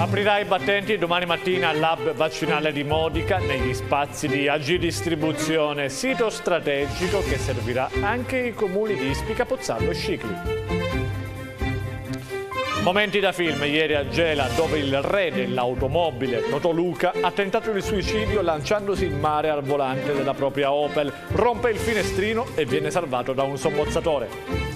Aprirà i battenti domani mattina al lab vaccinale di Modica negli spazi di Agidistribuzione, sito strategico che servirà anche i comuni di Ispica, Pozzallo e Scicli. Momenti da film, ieri a Gela dove il re dell'automobile, Noto Luca, ha tentato il suicidio lanciandosi in mare al volante della propria Opel, rompe il finestrino e viene salvato da un sommozzatore.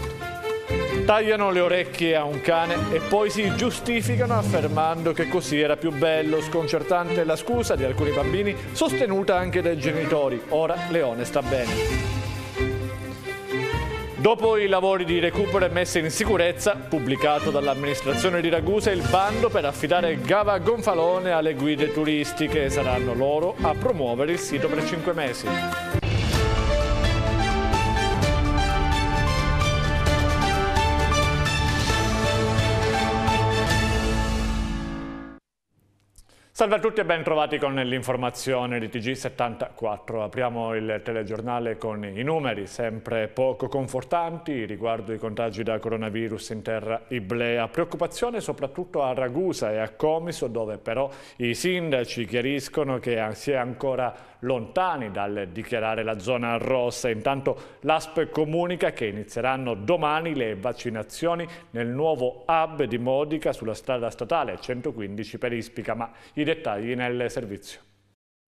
Tagliano le orecchie a un cane e poi si giustificano affermando che così era più bello. Sconcertante la scusa di alcuni bambini, sostenuta anche dai genitori. Ora Leone sta bene. Dopo i lavori di recupero e messa in sicurezza, pubblicato dall'amministrazione di Ragusa il bando per affidare Gava Gonfalone alle guide turistiche. Saranno loro a promuovere il sito per 5 mesi. Salve a tutti e ben trovati con l'informazione di TG74. Apriamo il telegiornale con i numeri sempre poco confortanti riguardo i contagi da coronavirus in terra iblea. Preoccupazione soprattutto a Ragusa e a Comiso dove però i sindaci chiariscono che si è ancora lontani dal dichiarare la zona rossa. Intanto l'ASP comunica che inizieranno domani le vaccinazioni nel nuovo hub di Modica sulla strada statale 115 per Ispica, ma i dettagli nel servizio.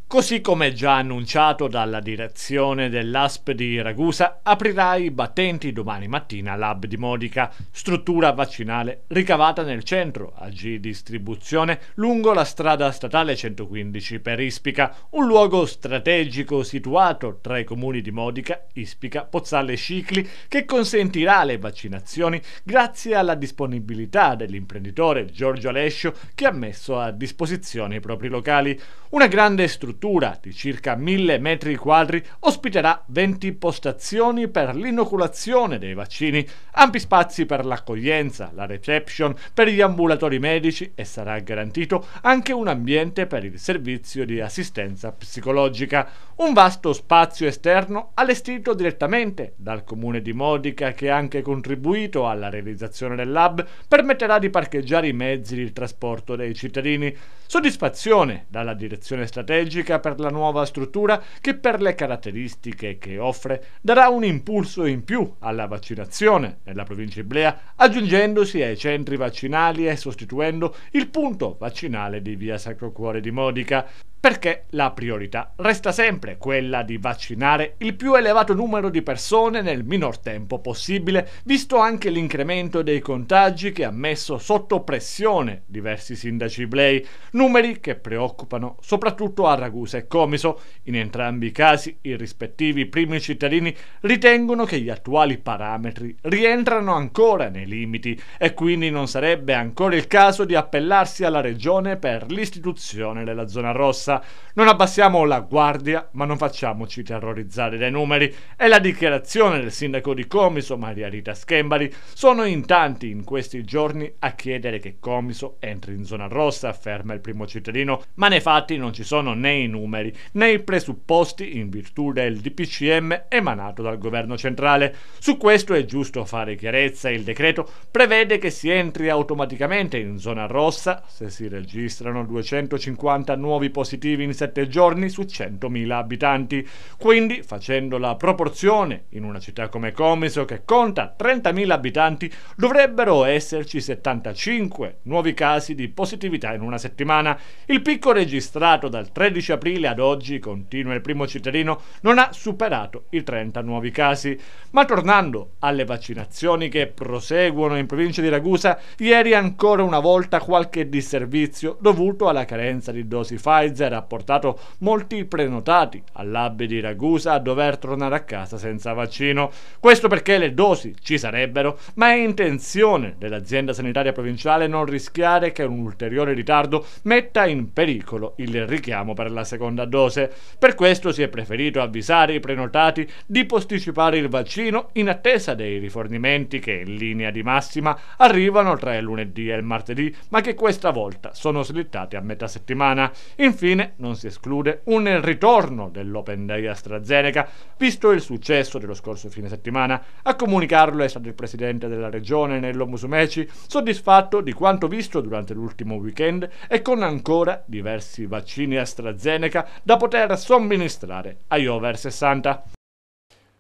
Così come già annunciato dalla direzione dell'ASP di Ragusa, aprirà i battenti domani mattina l'Hub di Modica, struttura vaccinale ricavata nel centro a G Distribuzione lungo la strada statale 115 per Ispica, un luogo strategico situato tra i comuni di Modica, Ispica, Pozzale e Scicli che consentirà le vaccinazioni grazie alla disponibilità dell'imprenditore Giorgio Alescio che ha messo a disposizione i propri locali. Una grande struttura struttura di circa 1000 metri quadri ospiterà 20 postazioni per l'inoculazione dei vaccini, ampi spazi per l'accoglienza, la reception, per gli ambulatori medici e sarà garantito anche un ambiente per il servizio di assistenza psicologica. Un vasto spazio esterno allestito direttamente dal comune di Modica che ha anche contribuito alla realizzazione del lab permetterà di parcheggiare i mezzi di trasporto dei cittadini. Soddisfazione dalla direzione strategica per la nuova struttura che per le caratteristiche che offre darà un impulso in più alla vaccinazione nella provincia Iblea aggiungendosi ai centri vaccinali e sostituendo il punto vaccinale di via Sacro Cuore di Modica perché la priorità resta sempre quella di vaccinare il più elevato numero di persone nel minor tempo possibile, visto anche l'incremento dei contagi che ha messo sotto pressione diversi sindaci blei, numeri che preoccupano soprattutto a Ragusa e Comiso. In entrambi i casi i rispettivi primi cittadini ritengono che gli attuali parametri rientrano ancora nei limiti e quindi non sarebbe ancora il caso di appellarsi alla regione per l'istituzione della zona rossa interessa. Non abbassiamo la guardia, ma non facciamoci terrorizzare dai numeri. È la dichiarazione del sindaco di Comiso, Maria Rita Schembari. Sono in tanti in questi giorni a chiedere che Comiso entri in zona rossa, afferma il primo cittadino, ma nei fatti non ci sono né i numeri né i presupposti in virtù del DPCM emanato dal governo centrale. Su questo è giusto fare chiarezza. Il decreto prevede che si entri automaticamente in zona rossa se si registrano 250 nuovi positivi positivi in 7 giorni su 100.000 abitanti. Quindi, facendo la proporzione, in una città come Comiso che conta 30.000 abitanti, dovrebbero esserci 75 nuovi casi di positività in una settimana. Il picco registrato dal 13 aprile ad oggi, continua il primo cittadino, non ha superato i 30 nuovi casi. Ma tornando alle vaccinazioni che proseguono in provincia di Ragusa, ieri ancora una volta qualche disservizio dovuto alla carenza di dosi Pfizer Inter ha portato molti prenotati all'Ab di Ragusa a dover tornare a casa senza vaccino. Questo perché le dosi ci sarebbero, ma è intenzione dell'azienda sanitaria provinciale non rischiare che un ulteriore ritardo metta in pericolo il richiamo per la seconda dose. Per questo si è preferito avvisare i prenotati di posticipare il vaccino in attesa dei rifornimenti che in linea di massima arrivano tra il lunedì e il martedì, ma che questa volta sono slittati a metà settimana. Infine infine non si esclude un ritorno dell'Open Day AstraZeneca, visto il successo dello scorso fine settimana. A comunicarlo è stato il presidente della regione Nello Musumeci, soddisfatto di quanto visto durante l'ultimo weekend e con ancora diversi vaccini AstraZeneca da poter somministrare agli over 60.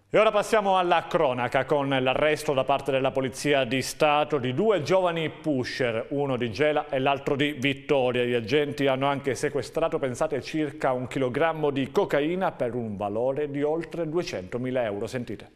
E ora passiamo alla cronaca con l'arresto da parte della Polizia di Stato di due giovani pusher, uno di Gela e l'altro di Vittoria. Gli agenti hanno anche sequestrato, pensate, circa un chilogrammo di cocaina per un valore di oltre 200.000 euro. Sentite.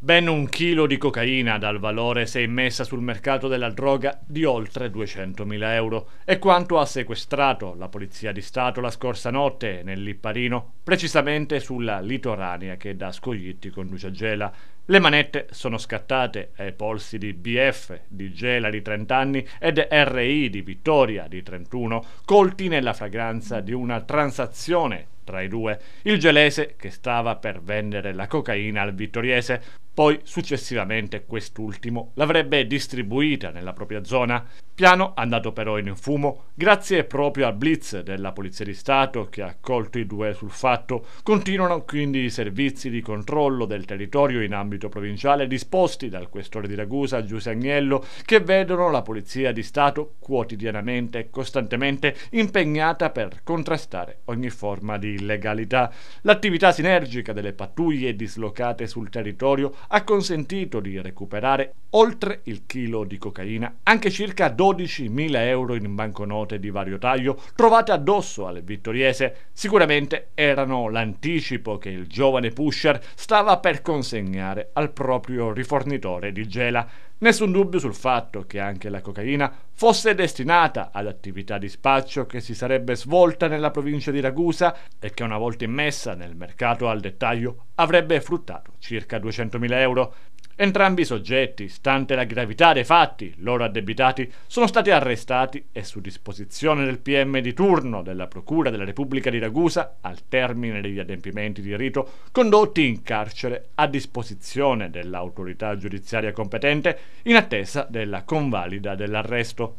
Ben un chilo di cocaina dal valore se immessa sul mercato della droga di oltre 200.000 euro è quanto ha sequestrato la Polizia di Stato la scorsa notte nel Lipparino, precisamente sulla litoranea che da Scoglitti conduce a Gela. Le manette sono scattate ai polsi di BF di Gela di 30 anni ed RI di Vittoria di 31, colti nella fragranza di una transazione tra i due, il gelese che stava per vendere la cocaina al vittoriese, poi successivamente quest'ultimo l'avrebbe distribuita nella propria zona. Piano andato però in fumo grazie proprio al blitz della Polizia di Stato che ha colto i due sul fatto. Continuano quindi i servizi di controllo del territorio in ambito provinciale disposti dal questore di Ragusa Giuseppe Agnello che vedono la Polizia di Stato quotidianamente e costantemente impegnata per contrastare ogni forma di illegalità. L'attività sinergica delle pattuglie dislocate sul territorio ha consentito di recuperare oltre il chilo di cocaina, anche circa 12.000 euro in banconote di vario taglio trovate addosso alle vittoriese. Sicuramente erano l'anticipo che il giovane pusher stava per consegnare al proprio rifornitore di gela. Nessun dubbio sul fatto che anche la cocaina fosse destinata all'attività di spaccio che si sarebbe svolta nella provincia di Ragusa e che una volta immessa nel mercato al dettaglio avrebbe fruttato circa 200.000 euro. Entrambi i soggetti, stante la gravità dei fatti loro addebitati, sono stati arrestati e su disposizione del PM di turno della Procura della Repubblica di Ragusa, al termine degli adempimenti di rito, condotti in carcere a disposizione dell'autorità giudiziaria competente in attesa della convalida dell'arresto.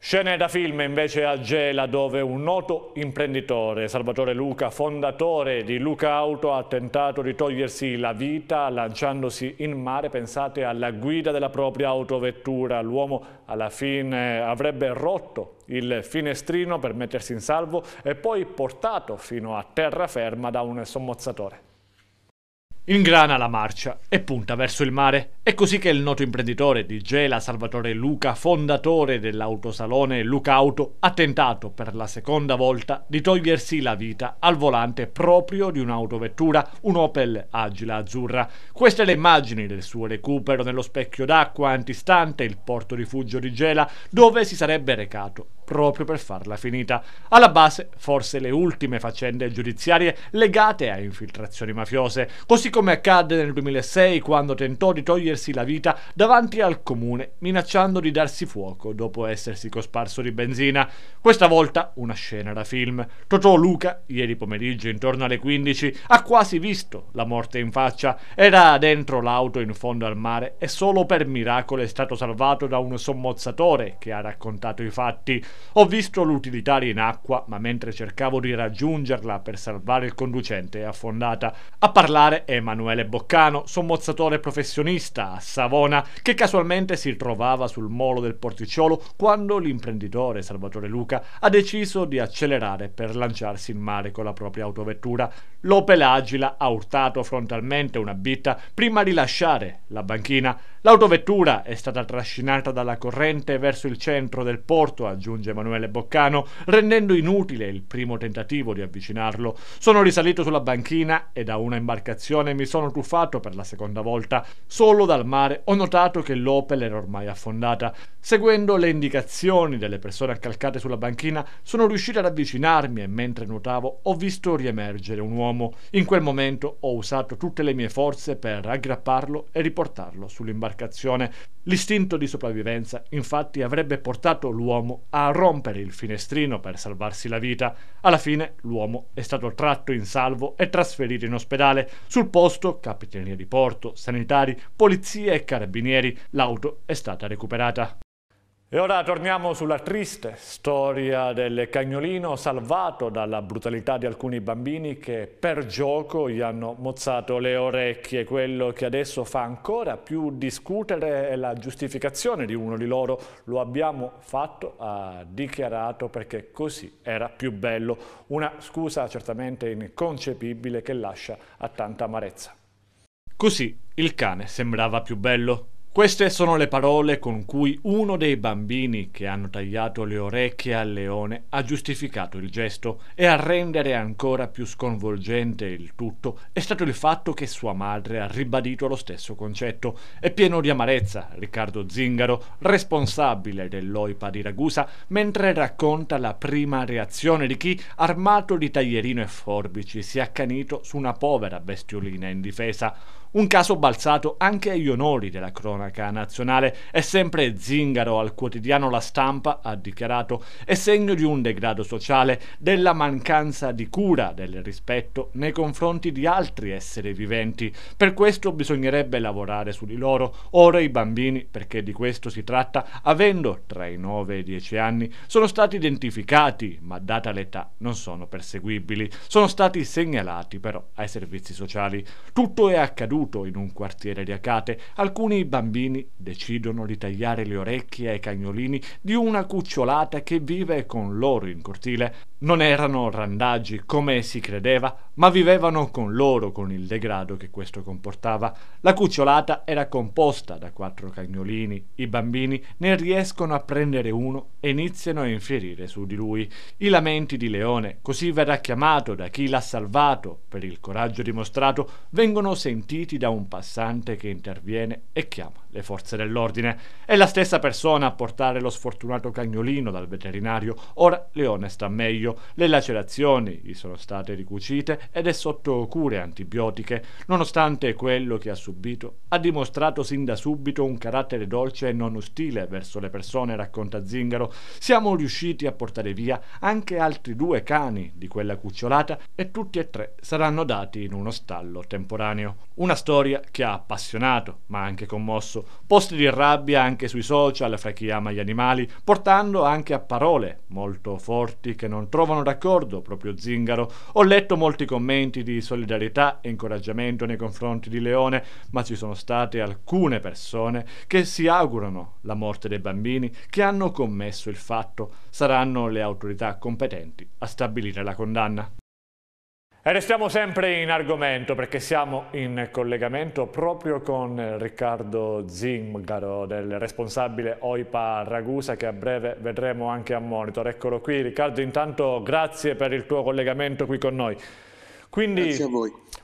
Scene da film invece a Gela dove un noto imprenditore, Salvatore Luca, fondatore di Luca Auto, ha tentato di togliersi la vita lanciandosi in mare, pensate alla guida della propria autovettura. L'uomo alla fine avrebbe rotto il finestrino per mettersi in salvo e poi portato fino a terraferma da un sommozzatore. Ingrana la marcia e punta verso il mare. È così che il noto imprenditore di Gela Salvatore Luca, fondatore dell'autosalone Luca Auto, ha tentato per la seconda volta di togliersi la vita al volante proprio di un'autovettura, un Opel Agila azzurra. Queste le immagini del suo recupero nello specchio d'acqua antistante il porto rifugio di Gela, dove si sarebbe recato proprio per farla finita. Alla base, forse le ultime faccende giudiziarie legate a infiltrazioni mafiose, così come accadde nel 2006 quando tentò di togliersi la vita davanti al comune, minacciando di darsi fuoco dopo essersi cosparso di benzina. Questa volta una scena da film. Totò Luca, ieri pomeriggio intorno alle 15, ha quasi visto la morte in faccia. Era dentro l'auto in fondo al mare e solo per miracolo è stato salvato da un sommozzatore che ha raccontato i fatti. Ho visto l'utilitaria in acqua, ma mentre cercavo di raggiungerla per salvare il conducente è affondata. A parlare è Emanuele Boccano, sommozzatore professionista a Savona, che casualmente si trovava sul molo del porticciolo quando l'imprenditore Salvatore Luca ha deciso di accelerare per lanciarsi in mare con la propria autovettura. L'Opel Agila ha urtato frontalmente una bitta prima di lasciare la banchina. L'autovettura è stata trascinata dalla corrente verso il centro del porto, aggiunge Emanuele Boccano, rendendo inutile il primo tentativo di avvicinarlo. Sono risalito sulla banchina e da una imbarcazione mi sono tuffato per la seconda volta. Solo dal mare ho notato che l'Opel era ormai affondata. Seguendo le indicazioni delle persone accalcate sulla banchina, sono riuscito ad avvicinarmi e mentre nuotavo ho visto riemergere un uomo. In quel momento ho usato tutte le mie forze per aggrapparlo e riportarlo sull'imbarcazione imbarcazione, l'istinto di sopravvivenza infatti avrebbe portato l'uomo a rompere il finestrino per salvarsi la vita. Alla fine l'uomo è stato tratto in salvo e trasferito in ospedale. Sul posto, capitaneria di porto, sanitari, polizia e carabinieri, l'auto è stata recuperata. E ora torniamo sulla triste storia del cagnolino salvato dalla brutalità di alcuni bambini che per gioco gli hanno mozzato le orecchie. Quello che adesso fa ancora più discutere è la giustificazione di uno di loro. Lo abbiamo fatto, ha dichiarato, perché così era più bello. Una scusa certamente inconcepibile che lascia a tanta amarezza. Così il cane sembrava più bello. Queste sono le parole con cui uno dei bambini che hanno tagliato le orecchie al leone ha giustificato il gesto e a rendere ancora più sconvolgente il tutto è stato il fatto che sua madre ha ribadito lo stesso concetto. È pieno di amarezza Riccardo Zingaro, responsabile dell'OIPA di Ragusa, mentre racconta la prima reazione di chi, armato di taglierino e forbici, si è accanito su una povera bestiolina indifesa. Un caso balzato anche agli onori della cronaca nazionale. È sempre Zingaro al quotidiano La Stampa ha dichiarato è segno di un degrado sociale, della mancanza di cura, del rispetto nei confronti di altri esseri viventi. Per questo bisognerebbe lavorare su di loro. Ora i bambini, perché di questo si tratta, avendo tra i 9 e i 10 anni, sono stati identificati, ma data l'età non sono perseguibili. Sono stati segnalati però ai servizi sociali. Tutto è accaduto accaduto in un quartiere di Acate, alcuni bambini decidono di tagliare le orecchie ai cagnolini di una cucciolata che vive con loro in cortile. Non erano randaggi come si credeva, ma vivevano con loro con il degrado che questo comportava. La cucciolata era composta da quattro cagnolini. I bambini ne riescono a prendere uno e iniziano a infierire su di lui. I lamenti di Leone, così verrà chiamato da chi l'ha salvato per il coraggio dimostrato, vengono sentiti da un passante che interviene e chiama le forze dell'ordine. È la stessa persona a portare lo sfortunato cagnolino dal veterinario. Ora Leone sta meglio dell'olio, le lacerazioni gli sono state ricucite ed è sotto cure antibiotiche. Nonostante quello che ha subito, ha dimostrato sin da subito un carattere dolce e non ostile verso le persone, racconta Zingaro. Siamo riusciti a portare via anche altri due cani di quella cucciolata e tutti e tre saranno dati in uno stallo temporaneo. Una storia che ha appassionato, ma anche commosso, posti di rabbia anche sui social fra chi ama gli animali, portando anche a parole molto forti che non trovano trovano d'accordo, proprio Zingaro. Ho letto molti commenti di solidarietà e incoraggiamento nei confronti di Leone, ma ci sono state alcune persone che si augurano la morte dei bambini che hanno commesso il fatto. Saranno le autorità competenti a stabilire la condanna. E restiamo sempre in argomento perché siamo in collegamento proprio con Riccardo Zingaro, del responsabile OIPA Ragusa che a breve vedremo anche a monitor. Eccolo qui Riccardo, intanto grazie per il tuo collegamento qui con noi. Quindi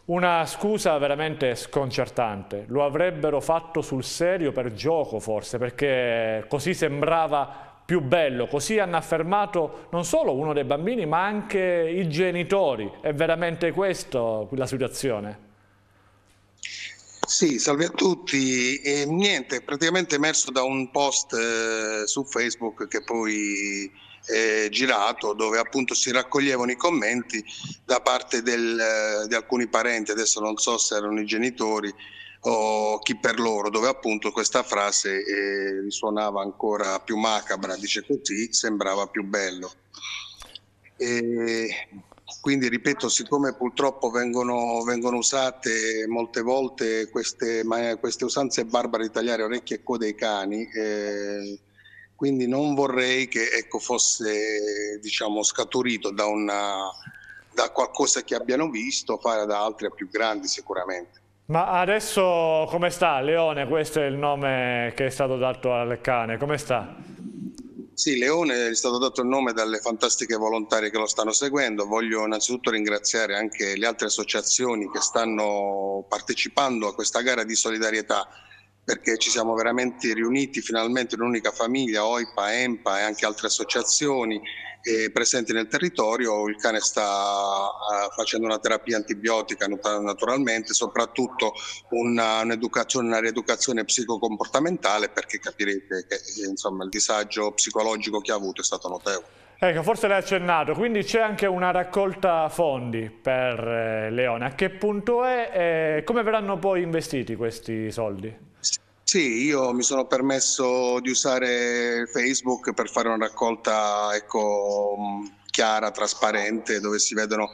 una scusa veramente sconcertante, lo avrebbero fatto sul serio per gioco forse perché così sembrava più bello, così hanno affermato non solo uno dei bambini ma anche i genitori, è veramente questa la situazione? Sì, salve a tutti. E niente, praticamente è emerso da un post eh, su Facebook che poi è girato dove appunto si raccoglievano i commenti da parte del, eh, di alcuni parenti, adesso non so se erano i genitori, o chi per loro, dove appunto questa frase eh, risuonava ancora più macabra, dice così, sembrava più bello. E quindi ripeto, siccome purtroppo vengono, vengono usate molte volte queste, queste, usanze barbare italiane, orecchie e code ai cani, eh, quindi non vorrei che ecco, fosse diciamo, scaturito da, una, da qualcosa che abbiano visto fare da altri più grandi sicuramente. Ma adesso come sta Leone? Questo è il nome che è stato dato al cane, come sta? Sì, Leone è stato dato il nome dalle fantastiche volontarie che lo stanno seguendo. Voglio innanzitutto ringraziare anche le altre associazioni che stanno partecipando a questa gara di solidarietà perché ci siamo veramente riuniti finalmente in un'unica famiglia, OIPA, EMPA e anche altre associazioni eh, presenti nel territorio. Il cane sta ah, facendo una terapia antibiotica naturalmente, soprattutto una, un'educazione, una rieducazione psicocomportamentale perché capirete che eh, insomma, il disagio psicologico che ha avuto è stato notevole. Ecco, forse l'hai accennato, quindi c'è anche una raccolta fondi per eh, Leone. A che punto è? e come verranno poi investiti questi soldi? Sì, io mi sono permesso di usare Facebook per fare una raccolta ecco, mm, chiara, trasparente, dove si vedono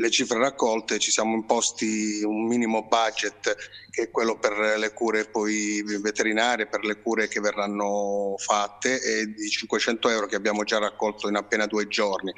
le cifre raccolte ci siamo imposti un minimo budget che è quello per le cure poi veterinarie, per le cure che verranno fatte e di 500 euro che abbiamo già raccolto in appena due giorni.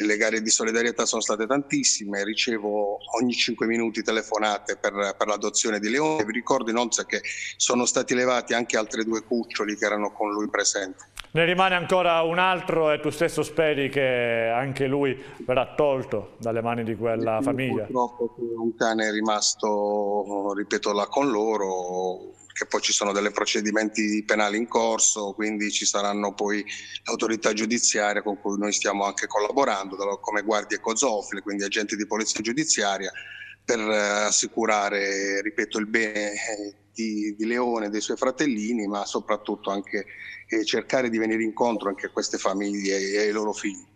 Le gare di solidarietà sono state tantissime, ricevo ogni 5 minuti telefonate per, per l'adozione di Leone. Vi ricordo inoltre che sono stati levati anche altri due cuccioli che erano con lui presenti. Ne rimane ancora un altro e tu stesso speri che anche lui verrà tolto dalle mani di quella e famiglia. Purtroppo un cane è rimasto, ripeto, là con loro, che poi ci sono dei procedimenti penali in corso, quindi ci saranno poi l'autorità giudiziaria con cui noi stiamo anche collaborando, come guardie cozofile, quindi agenti di polizia giudiziaria, per eh, assicurare, ripeto, il bene di, di Leone e dei suoi fratellini, ma soprattutto anche eh, cercare di venire incontro anche a queste famiglie e ai loro figli.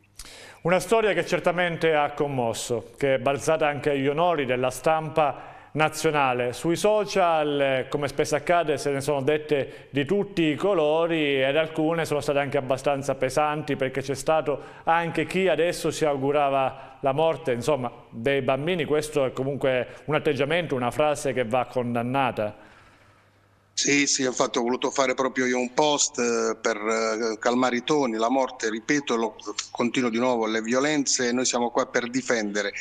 Una storia che certamente ha commosso, che è balzata anche agli onori della stampa nazionale. Sui social, eh, come spesso accade, se ne sono dette di tutti i colori ed alcune sono state anche abbastanza pesanti perché c'è stato anche chi adesso si augurava la morte insomma, dei bambini. Questo è comunque un atteggiamento, una frase che va condannata. Sì, sì, infatti ho voluto fare proprio io un post eh, per eh, calmare i toni, la morte, ripeto, lo continuo di nuovo, le violenze, noi siamo qua per difendere.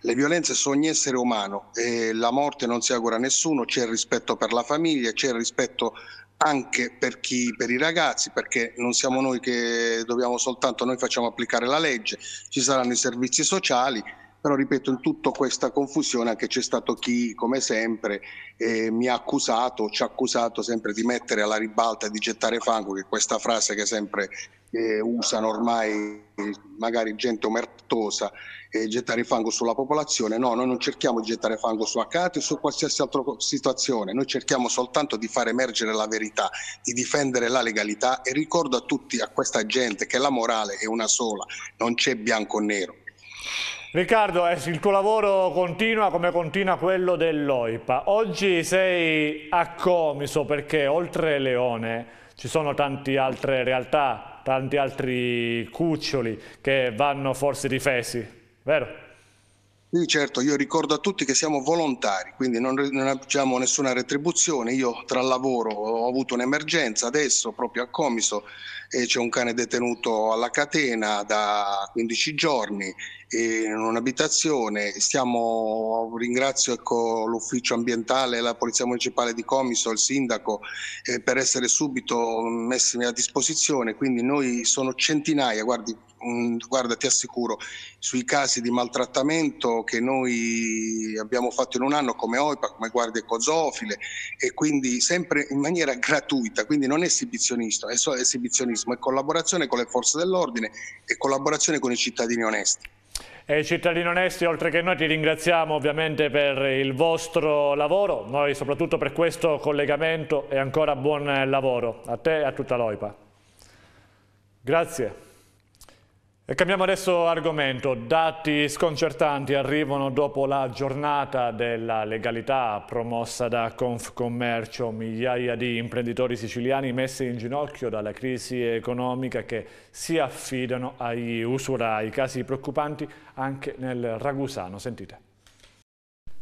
Le violenze su ogni essere umano, e la morte non si augura a nessuno, c'è il rispetto per la famiglia, c'è il rispetto anche per, chi, per, i ragazzi, perché non siamo noi che dobbiamo soltanto, noi facciamo applicare la legge, ci saranno i servizi sociali, però ripeto in tutta questa confusione anche c'è stato chi come sempre eh, mi ha accusato, ci ha accusato sempre di mettere alla ribalta e di gettare fango, che è questa frase che sempre eh, usano ormai magari gente omertosa eh, gettare fango sulla popolazione. No, noi non cerchiamo di gettare fango su Accati o su qualsiasi altra situazione, noi cerchiamo soltanto di far emergere la verità, di difendere la legalità e ricordo a tutti, a questa gente, che la morale è una sola, non c'è bianco o nero. Riccardo, eh, il tuo lavoro continua come continua quello dell'OIPA. Oggi sei a Comiso perché oltre Leone ci sono tante altre realtà, tanti altri cuccioli che vanno forse difesi, vero? Sì, certo, io ricordo a tutti che siamo volontari, quindi non, non abbiamo nessuna retribuzione. Io tra lavoro ho avuto un'emergenza adesso proprio a Comiso eh, c'è un cane detenuto alla catena da 15 giorni in un'abitazione. Stiamo, ringrazio ecco, l'ufficio ambientale, la Polizia Municipale di Comiso, il sindaco eh, per essere subito messi a disposizione. Quindi noi sono centinaia, guardi, mh, mm, guarda ti assicuro, sui casi di maltrattamento che noi abbiamo fatto in un anno come OIPA, come guardie ecozofile e quindi sempre in maniera gratuita, quindi non esibizionista, è solo esibizionista terrorismo, è collaborazione con le forze dell'ordine e collaborazione con i cittadini onesti. E cittadini onesti, oltre che noi ti ringraziamo ovviamente per il vostro lavoro, noi soprattutto per questo collegamento e ancora buon lavoro a te e a tutta l'OIPA. Grazie. E cambiamo adesso argomento. Dati sconcertanti arrivano dopo la giornata della legalità promossa da Confcommercio. Migliaia di imprenditori siciliani messi in ginocchio dalla crisi economica che si affidano agli usurai. Casi preoccupanti anche nel Ragusano. Sentite.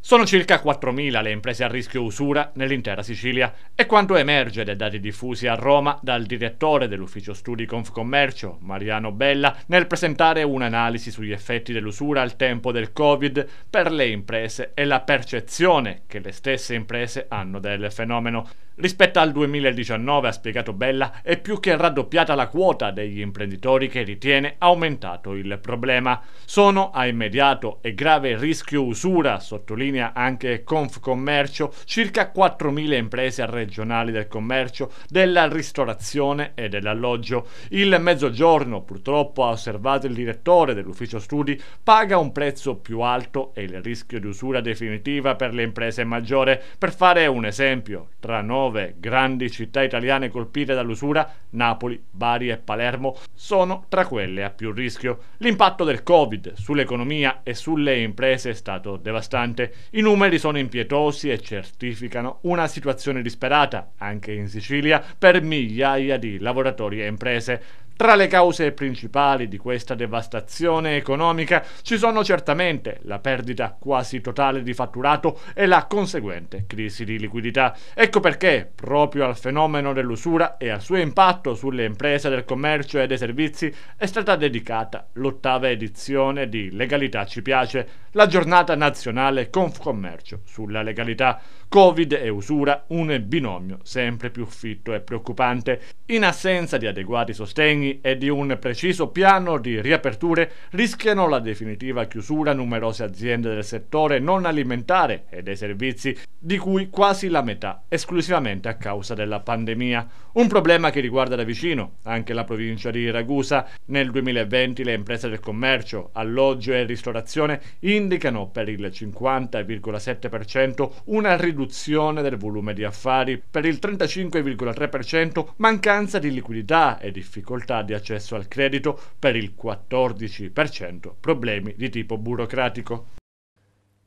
Sono circa 4.000 le imprese a rischio usura nell'intera Sicilia e quanto emerge dai dati diffusi a Roma dal direttore dell'ufficio studi Confcommercio, Mariano Bella, nel presentare un'analisi sugli effetti dell'usura al tempo del Covid per le imprese e la percezione che le stesse imprese hanno del fenomeno. Rispetto al 2019, ha spiegato Bella, è più che raddoppiata la quota degli imprenditori che ritiene aumentato il problema. Sono a immediato e grave rischio usura, sottolinea anche Confcommercio, circa 4.000 imprese regionali del commercio, della ristorazione e dell'alloggio. Il mezzogiorno, purtroppo, ha osservato il direttore dell'ufficio studi, paga un prezzo più alto e il rischio di usura definitiva per le imprese è maggiore. Per fare un esempio, tra noi nove grandi città italiane colpite dall'usura, Napoli, Bari e Palermo sono tra quelle a più rischio. L'impatto del Covid sull'economia e sulle imprese è stato devastante. I numeri sono impietosi e certificano una situazione disperata, anche in Sicilia, per migliaia di lavoratori e imprese. Tra le cause principali di questa devastazione economica ci sono certamente la perdita quasi totale di fatturato e la conseguente crisi di liquidità. Ecco perché proprio al fenomeno dell'usura e al suo impatto sulle imprese del commercio e dei servizi è stata dedicata l'ottava edizione di Legalità ci piace, la giornata nazionale Confcommercio sulla legalità. Covid e usura, un binomio sempre più fitto e preoccupante. In assenza di adeguati sostegni e di un preciso piano di riaperture rischiano la definitiva chiusura numerose aziende del settore non alimentare e dei servizi, di cui quasi la metà esclusivamente a causa della pandemia. Un problema che riguarda da vicino anche la provincia di Ragusa. Nel 2020 le imprese del commercio, alloggio e ristorazione indicano per il 50,7% una riduzione del volume di affari, per il 35,3% mancanza di liquidità e difficoltà di accesso al credito, per il 14% problemi di tipo burocratico.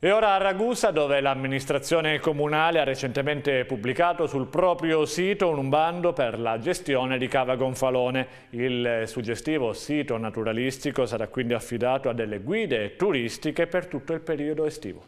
E ora a Ragusa, dove l'amministrazione comunale ha recentemente pubblicato sul proprio sito un bando per la gestione di Cava Gonfalone. Il suggestivo sito naturalistico sarà quindi affidato a delle guide turistiche per tutto il periodo estivo.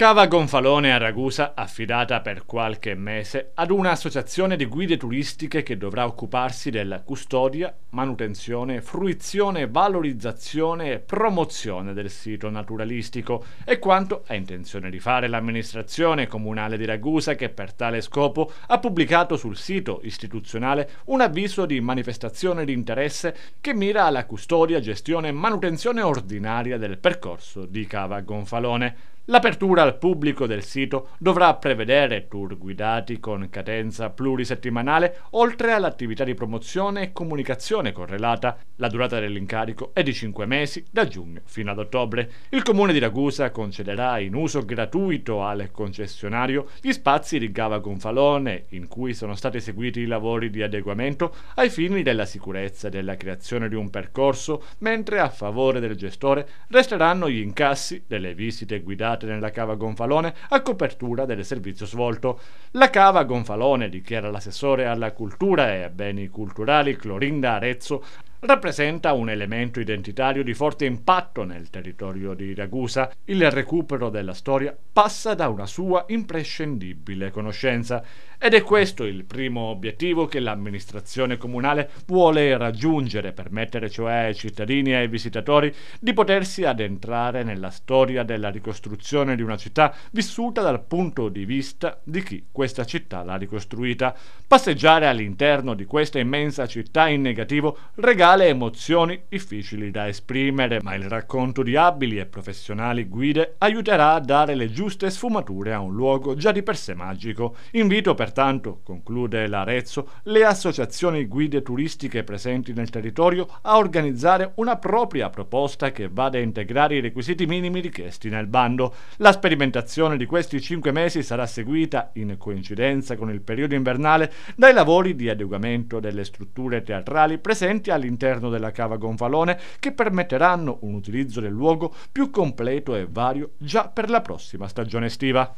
Cava Gonfalone a Ragusa, affidata per qualche mese ad un'associazione di guide turistiche che dovrà occuparsi della custodia, manutenzione, fruizione, valorizzazione e promozione del sito naturalistico e quanto ha intenzione di fare l'amministrazione comunale di Ragusa che per tale scopo ha pubblicato sul sito istituzionale un avviso di manifestazione di interesse che mira alla custodia, gestione e manutenzione ordinaria del percorso di Cava Gonfalone. L'apertura al pubblico del sito dovrà prevedere tour guidati con cadenza plurisettimanale, oltre all'attività di promozione e comunicazione correlata. La durata dell'incarico è di 5 mesi, da giugno fino ad ottobre. Il comune di Ragusa concederà in uso gratuito al concessionario gli spazi di Gava Gonfalone, in cui sono stati eseguiti i lavori di adeguamento ai fini della sicurezza e della creazione di un percorso, mentre a favore del gestore resteranno gli incassi delle visite guidate effettuate nella cava Gonfalone a copertura del servizio svolto. La cava Gonfalone, dichiara l'assessore alla cultura e a beni culturali Clorinda Arezzo, rappresenta un elemento identitario di forte impatto nel territorio di Ragusa. Il recupero della storia passa da una sua imprescindibile conoscenza. Ed è questo il primo obiettivo che l'amministrazione comunale vuole raggiungere, permettere cioè ai cittadini e ai visitatori di potersi addentrare nella storia della ricostruzione di una città vissuta dal punto di vista di chi questa città l'ha ricostruita. Passeggiare all'interno di questa immensa città in negativo regala emozioni difficili da esprimere, ma il racconto di abili e professionali guide aiuterà a dare le giuste sfumature a un luogo già di per sé magico. Invito per Pertanto, conclude l'Arezzo, le associazioni guide turistiche presenti nel territorio a organizzare una propria proposta che vada a integrare i requisiti minimi richiesti nel bando. La sperimentazione di questi cinque mesi sarà seguita, in coincidenza con il periodo invernale, dai lavori di adeguamento delle strutture teatrali presenti all'interno della cava Gonfalone che permetteranno un utilizzo del luogo più completo e vario già per la prossima stagione estiva.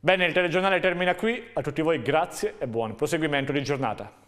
Bene, il telegiornale termina qui. A tutti voi grazie e buon proseguimento di giornata.